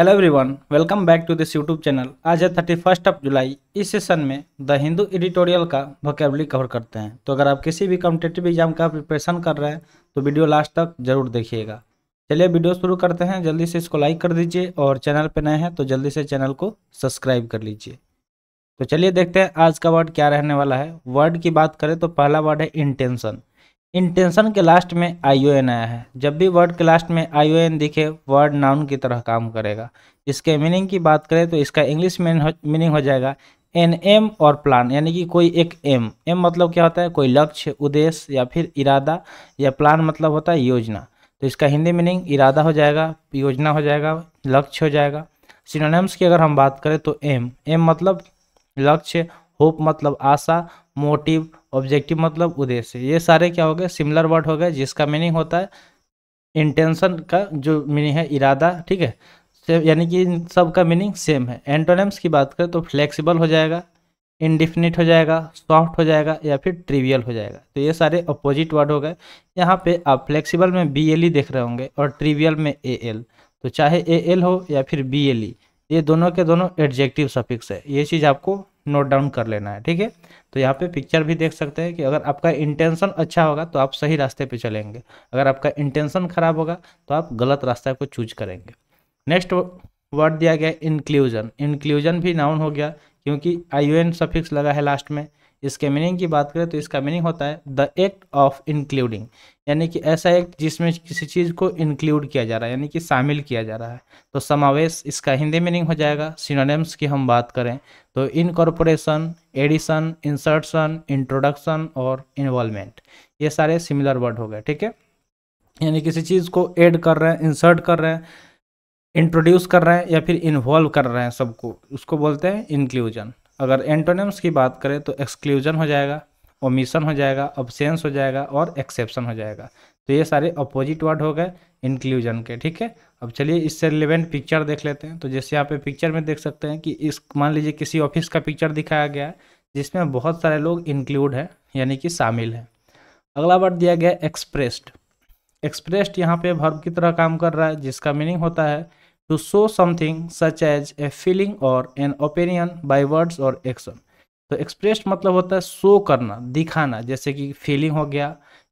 hello everyone welcome back to this YouTube channel आज है thirty first of July इस session में the Hindu editorial का वोकेबली कवर करते हैं तो अगर आप किसी भी कॉम्पिटेटिव एग्जाम का प्रिपरेशन कर रहे हैं तो वीडियो लास्ट तक जरूर देखिएगा चलिए वीडियो शुरू करते हैं जल्दी से इसको लाइक कर दीजिए और चैनल पर नए हैं तो जल्दी से चैनल को सब्सक्राइब कर लीजिए तो चलिए देखते हैं आज का वर्ड क्या रहने वाला है वर्ड की बात करें तो पहला वर्ड है इंटेंशन इंटेंशन के लास्ट में आई ओ एन आया है जब भी वर्ड के लास्ट में आई ओ एन दिखे वर्ड नाउन की तरह काम करेगा इसके मीनिंग की बात करें तो इसका इंग्लिश मीनिंग हो जाएगा एन एम और प्लान यानी कि कोई एक एम एम मतलब क्या होता है कोई लक्ष्य उद्देश्य या फिर इरादा या प्लान मतलब होता है योजना तो इसका हिंदी मीनिंग इरादा हो जाएगा योजना हो जाएगा लक्ष्य हो जाएगा सिनोनिम्स की अगर हम बात करें तो एम एम मतलब लक्ष्य होप मतलब आशा मोटिव ऑब्जेक्टिव मतलब उद्देश्य ये सारे क्या हो गए सिमिलर वर्ड हो गए जिसका मीनिंग होता है इंटेंशन का जो मीनिंग है इरादा ठीक है यानी कि इन सब का मीनिंग सेम है एंटोनेम्स की बात करें तो फ्लेक्सिबल हो जाएगा इनडिफिनिट हो जाएगा सॉफ्ट हो जाएगा या फिर ट्रिवियल हो जाएगा तो ये सारे अपोजिट वर्ड हो गए यहाँ पे आप फ्लेक्सिबल में बी एल ई देख रहे होंगे और ट्रिवियल में ए एल तो चाहे ए एल हो या फिर बी एल ई ये दोनों के दोनों एडजेक्टिव सफिक्स है ये चीज़ आपको नोट डाउन कर लेना है ठीक है तो यहाँ पे पिक्चर भी देख सकते हैं कि अगर आपका इंटेंशन अच्छा होगा तो आप सही रास्ते पे चलेंगे अगर आपका इंटेंशन खराब होगा तो आप गलत रास्ता को चूज करेंगे नेक्स्ट वर्ड दिया गया इंक्लूजन इंक्लूजन भी नाउन हो गया क्योंकि आई यू एन सफिक्स लगा है लास्ट में इसके मीनिंग की बात करें तो इसका मीनिंग होता है द एक्ट ऑफ इंक्लूडिंग यानी कि ऐसा एक्ट जिसमें किसी चीज़ को इंक्लूड किया जा रहा है यानी कि शामिल किया जा रहा है तो समावेश इसका हिंदी मीनिंग हो जाएगा सिनोनिम्स की हम बात करें तो इनकॉर्पोरेशन एडिशन इंसर्टन इंट्रोडक्शन और इन्वॉलमेंट ये सारे सिमिलर वर्ड हो गए ठीक है यानी किसी चीज़ को एड कर रहे हैं इंसर्ट कर रहे हैं इंट्रोड्यूस कर रहे हैं या फिर इन्वॉल्व कर रहे हैं सबको उसको बोलते हैं इंक्लूजन अगर एंटोनिम्स की बात करें तो एक्सक्लूजन हो जाएगा ओमिशन हो जाएगा ऑब्सेंस हो जाएगा और एक्सेप्शन हो जाएगा तो ये सारे अपोजिट वर्ड हो गए इंक्लूजन के ठीक है अब चलिए इससे रिलेवेंट पिक्चर देख लेते हैं तो जैसे यहाँ पे पिक्चर में देख सकते हैं कि इस मान लीजिए किसी ऑफिस का पिक्चर दिखाया गया है जिसमें बहुत सारे लोग इंक्लूड हैं यानी कि शामिल हैं अगला वर्ड दिया गया एक्सप्रेस्ड एक्सप्रेस्ड यहाँ पे भर्व की तरह काम कर रहा है जिसका मीनिंग होता है to show something such as a feeling or an opinion by words or action तो एक्सप्रेस मतलब होता है शो करना दिखाना जैसे कि फीलिंग हो गया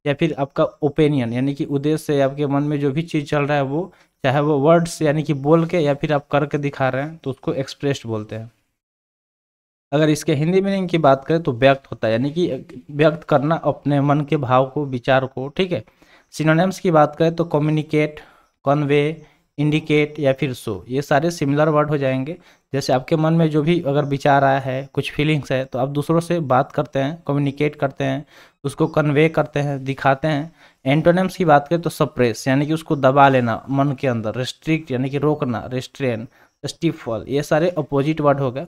या फिर आपका ओपिनियन यानी कि उद्देश्य आपके मन में जो भी चीज़ चल रहा है वो चाहे वो वर्ड्स यानी कि बोल के या फिर आप करके दिखा रहे हैं तो उसको एक्सप्रेस्ड बोलते हैं अगर इसके हिंदी मीनिंग की बात करें तो व्यक्त होता है यानी कि व्यक्त करना अपने मन के भाव को विचार को ठीक है सिनोनेम्स की बात करें तो कम्युनिकेट कन्वे इंडिकेट या फिर सो ये सारे सिमिलर वर्ड हो जाएंगे जैसे आपके मन में जो भी अगर विचार आया है कुछ फीलिंग्स है तो आप दूसरों से बात करते हैं कम्युनिकेट करते हैं उसको कन्वे करते हैं दिखाते हैं एंटोनम्स की बात करें तो सप्रेस यानी कि उसको दबा लेना मन के अंदर रिस्ट्रिक्ट यानी कि रोकना रिस्ट्रेन स्टीफल ये सारे अपोजिट वर्ड हो गए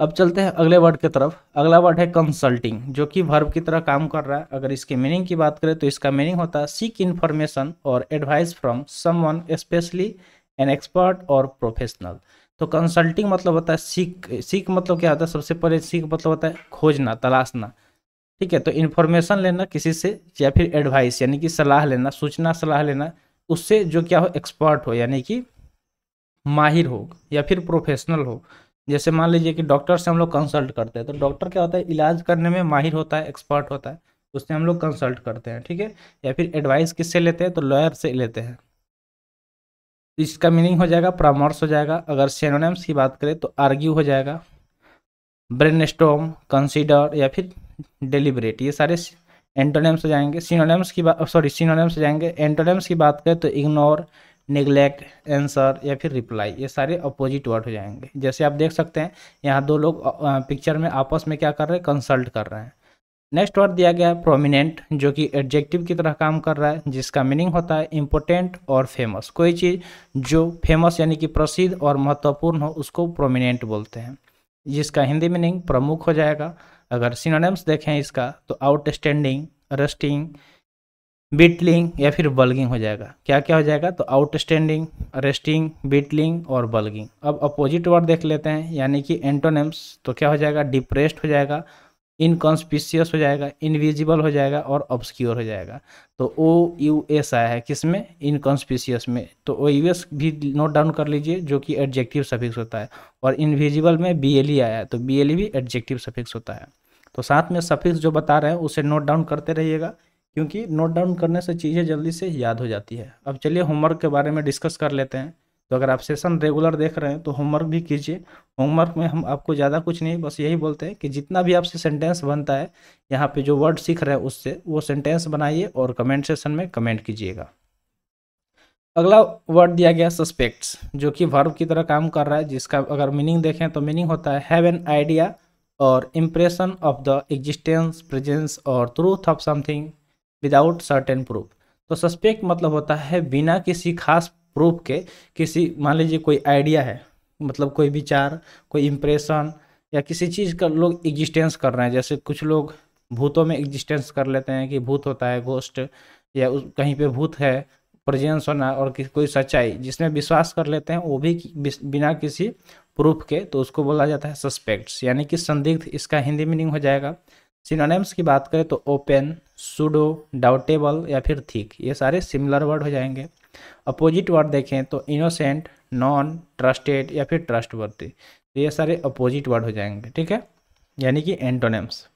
अब चलते हैं अगले वर्ड की तरफ अगला वर्ड है कंसल्टिंग जो कि वर्ब की तरह काम कर रहा है अगर इसके मीनिंग की बात करें तो इसका मीनिंग होता है सीक इन्फॉर्मेशन और advice from someone specially an expert और प्रोफेशनल तो कंसल्टिंग मतलब होता है सीख सीख मतलब क्या होता है सबसे पहले सीख मतलब होता है खोजना तलाशना ठीक है तो इन्फॉर्मेशन लेना किसी से या फिर एडवाइस यानी कि सलाह लेना सूचना सलाह लेना उससे जो क्या हो एक्सपर्ट हो यानी कि माहिर हो या फिर प्रोफेशनल हो जैसे मान लीजिए कि डॉक्टर से हम लोग कंसल्ट करते हैं तो डॉक्टर क्या होता है इलाज करने में माहिर होता है एक्सपर्ट होता है उससे हम लोग कंसल्ट करते हैं ठीक है या फिर एडवाइस किससे लेते हैं तो लॉयर से लेते हैं इसका मीनिंग हो जाएगा परामर्श हो जाएगा अगर सेनोनेम्स की बात करें तो आर्ग्यू हो जाएगा ब्रेन स्टोम कंसिडर या फिर डिलीबरेट ये सारे एंटोनेम्स हो जाएंगे सिनोनिम्स की बात सॉरी सिनोनिम्स हो जाएंगे एंटोनेम्स की बात करें तो इग्नोर निगलेक्ट एंसर या फिर रिप्लाई ये सारे अपोजिट वर्ड हो जाएंगे जैसे आप देख सकते हैं यहाँ दो लोग पिक्चर में आपस में क्या कर रहे हैं कंसल्ट कर रहे हैं नेक्स्ट वर्ड दिया गया है प्रोमिनेंट जो कि एडजेक्टिव की तरह काम कर रहा है जिसका मीनिंग होता है इम्पोर्टेंट और फेमस कोई चीज़ जो फेमस यानी कि प्रसिद्ध और महत्वपूर्ण हो उसको प्रोमिनेंट बोलते हैं जिसका हिंदी मीनिंग प्रमुख हो जाएगा अगर सिनोनिम्स देखें इसका तो आउटस्टैंडिंग रेस्टिंग बीटलिंग या फिर बल्गिंग हो जाएगा क्या क्या हो जाएगा तो आउटस्टैंडिंग रेस्टिंग बीटलिंग और बल्गिंग अब अपोजिट वर्ड देख लेते हैं यानी कि एंटोनेम्स तो क्या हो जाएगा डिप्रेस्ड हो जाएगा इनकॉन्सपिशियस हो जाएगा इनविजिबल हो जाएगा और ऑब्सक्योर हो जाएगा तो ओ यू एस आया है किस में इनकॉन्सपिशियस में तो ओ यू एस भी नोट डाउन कर लीजिए जो कि एडजेक्टिव सफिक्स होता है और इनविजिबल में बी एल ई आया है तो बी एल ई भी एडजेक्टिव सफिक्स होता है तो साथ में सफिक्स जो बता रहे हैं उसे नोट डाउन करते रहिएगा क्योंकि नोट डाउन करने से चीज़ें जल्दी से याद हो जाती है अब चलिए होमवर्क के बारे में डिस्कस कर लेते हैं तो अगर आप सेशन रेगुलर देख रहे हैं तो होमवर्क भी कीजिए होमवर्क में हम आपको ज़्यादा कुछ नहीं बस यही बोलते हैं कि जितना भी आपसे सेंटेंस बनता है यहाँ पे जो वर्ड सीख रहे हैं उससे वो सेंटेंस बनाइए और कमेंट सेशन में कमेंट कीजिएगा अगला वर्ड दिया गया सस्पेक्ट्स जो कि वर्ब की तरह काम कर रहा है जिसका अगर मीनिंग देखें तो मीनिंग होता है हैव एन आइडिया और impression of the existence presence और truth of something without certain proof तो सस्पेक्ट मतलब होता है बिना किसी खास प्रूफ के किसी मान लीजिए कोई आइडिया है मतलब कोई विचार कोई इम्प्रेशन या किसी चीज़ का लोग एग्जिस्टेंस कर रहे हैं जैसे कुछ लोग भूतों में एग्जिस्टेंस कर लेते हैं कि भूत होता है गोस्ट या उस कहीं पे भूत है प्रजेंस होना और कोई सच्चाई जिसमें विश्वास कर लेते हैं वो भी बिना किसी प्रूफ के तो उसको बोला जाता है सस्पेक्ट्स यानी कि संदिग्ध इसका हिंदी मीनिंग हो जाएगा सिनोनेम्स की बात करें तो ओपन सुडो डाउटेबल या फिर थिक ये सारे सिमिलर वर्ड हो जाएंगे अपोजिट वर्ड देखें तो इनोसेंट नॉन ट्रस्टेड या फिर ट्रस्ट वर्दी तो ये सारे अपोजिट वर्ड हो जाएंगे ठीक है यानी कि एंटोनेम्स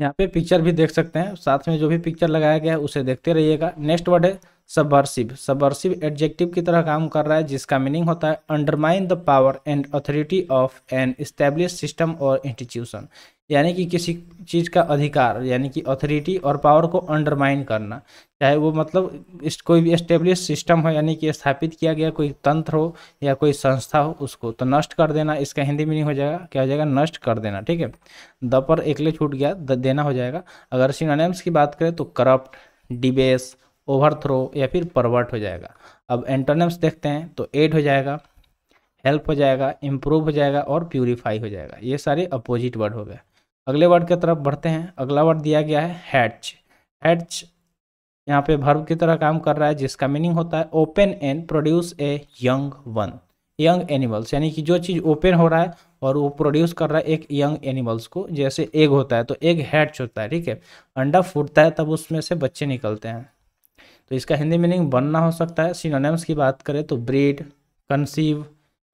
यहाँ पे पिक्चर भी देख सकते हैं साथ में जो भी पिक्चर लगाया गया है उसे देखते रहिएगा नेक्स्ट वर्ड है सबवर्सिव सबवर्सिव एडजेक्टिव की तरह काम कर रहा है जिसका मीनिंग होता है undermine the power and authority of an establish system और इंस्टीट्यूशन यानी कि किसी चीज़ का अधिकार यानी कि अथॉरिटी और पावर को अंडरमाइन करना चाहे वो मतलब इस कोई भी एस्टेब्लिश सिस्टम हो यानी कि स्थापित किया गया कोई तंत्र हो या कोई संस्था हो उसको तो नष्ट कर देना इसका हिंदी मीनिंग हो जाएगा क्या हो जाएगा नष्ट कर देना ठीक है द पर एकले छूट गया द देना हो जाएगा अगर सिनोनिम्स की बात करें तो करप्ट डिबेस ओवरथ्रो या फिर परवर्ट हो जाएगा अब एंटोनिम्स देखते हैं तो एड हो जाएगा हेल्प हो जाएगा इम्प्रूव हो जाएगा और प्यूरीफाई हो जाएगा ये सारे अपोजिट वर्ड हो गए अगले वर्ड की तरफ बढ़ते हैं अगला वर्ड दिया गया है हैच हैच यहाँ पे भर्व की तरह काम कर रहा है जिसका मीनिंग होता है open and produce a young one young animals यानी कि जो चीज़ ओपन हो रहा है और वो प्रोड्यूस कर रहा है एक यंग एनिमल्स को जैसे एग होता है तो एग हैच होता है ठीक है अंडा फूटता है तब उसमें से बच्चे निकलते हैं तो इसका हिंदी मीनिंग बनना हो सकता है सिनोनिम्स की बात करें तो ब्रीड कंसीव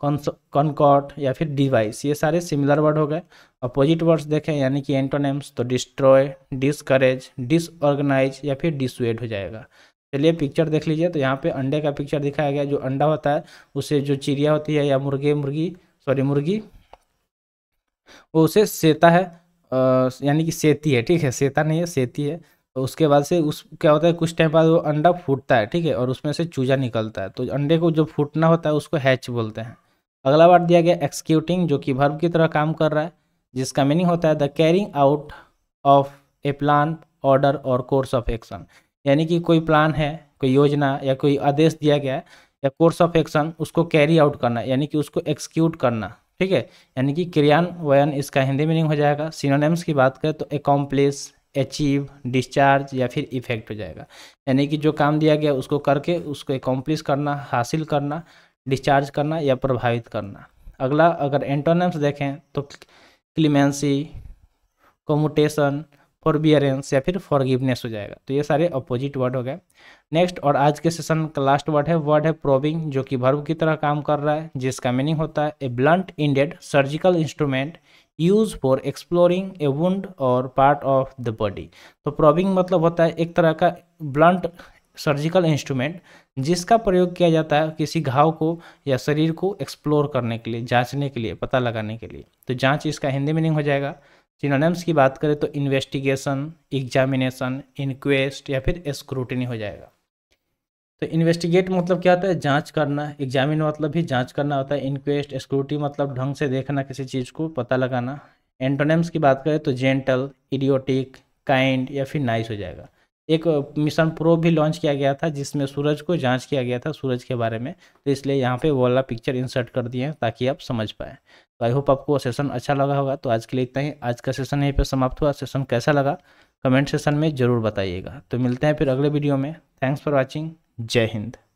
कॉनकॉट या फिर डिवाइस ये सारे सिमिलर वर्ड हो गए अपोजिट वर्ड्स देखें यानी कि एंटोनेम्स तो डिस्ट्रॉय डिसकरेज डिसऑर्गेनाइज या फिर डिसुएड हो जाएगा चलिए पिक्चर देख लीजिए तो यहाँ पे अंडे का पिक्चर दिखाया गया जो अंडा होता है उसे जो चिड़िया होती है या मुर्गे मुर्गी सॉरी मुर्गी वो उसे सेता है यानी कि सेती है ठीक है सेता नहीं है सेती है तो उसके बाद से उस क्या होता है कुछ टाइम बाद वो अंडा फूटता है ठीक है और उसमें से चूजा निकलता है तो अंडे को जो फूटना होता है उसको हैच बोलते हैं अगला वर्ड दिया गया एक्सक्यूटिंग जो कि वर्ब की तरह काम कर रहा है जिसका मीनिंग होता है the carrying out of a plan order और कोर्स ऑफ एक्शन यानी कि कोई प्लान है कोई योजना या कोई आदेश दिया गया है या कोर्स ऑफ एक्शन उसको कैरी आउट करना यानी कि उसको एक्सक्यूट करना ठीक है यानी कि क्रियान्वयन इसका हिंदी मीनिंग हो जाएगा सिनोनिम्स की बात करें तो एकम्प्लिस अचीव डिस्चार्ज या फिर इफेक्ट हो जाएगा यानी कि जो काम दिया गया उसको करके उसको एकम्प्लिस करना हासिल करना डिस्चार्ज करना या प्रभावित करना अगला अगर एंटोनम्स देखें तो क्लीमेंसी कोमुटेशन फॉरबियरेंस या फिर फॉरगिवनेस हो जाएगा तो ये सारे अपोजिट वर्ड हो गए नेक्स्ट और आज के सेशन का लास्ट वर्ड है वर्ड है प्रोबिंग जो कि भर्व की तरह काम कर रहा है जिसका मीनिंग होता है a blunt ended surgical instrument use for exploring a wound और पार्ट ऑफ द बॉडी तो प्रोबिंग मतलब होता है एक तरह का ब्लंट सर्जिकल इंस्ट्रूमेंट जिसका प्रयोग किया जाता है किसी घाव को या शरीर को एक्सप्लोर करने के लिए जांचने के लिए पता लगाने के लिए तो जांच इसका हिंदी मीनिंग हो जाएगा सिनोनिम्स की बात करें तो इन्वेस्टिगेशन एग्जामिनेशन इनक्वेस्ट या फिर स्क्रूटनी हो जाएगा तो इन्वेस्टिगेट मतलब क्या होता है जांच करना एग्जामिन मतलब भी जांच करना होता है इनक्वेस्ट स्क्रूटी मतलब ढंग से देखना किसी चीज़ को पता लगाना एंटोनेम्स की बात करें तो जेंटल इडियोटिक काइंड या फिर नाइस हो जाएगा एक मिशन प्रो भी लॉन्च किया गया था जिसमें सूरज को जांच किया गया था सूरज के बारे में तो इसलिए यहाँ पे वो वाला पिक्चर इंसर्ट कर दिए हैं ताकि आप समझ पाएँ तो आई होप आपको सेशन अच्छा लगा होगा तो आज के लिए इतना ही आज का सेशन यहीं पर समाप्त हुआ सेशन कैसा लगा कमेंट सेशन में ज़रूर बताइएगा तो मिलते हैं फिर अगले वीडियो में थैंक्स फॉर वॉचिंग जय हिंद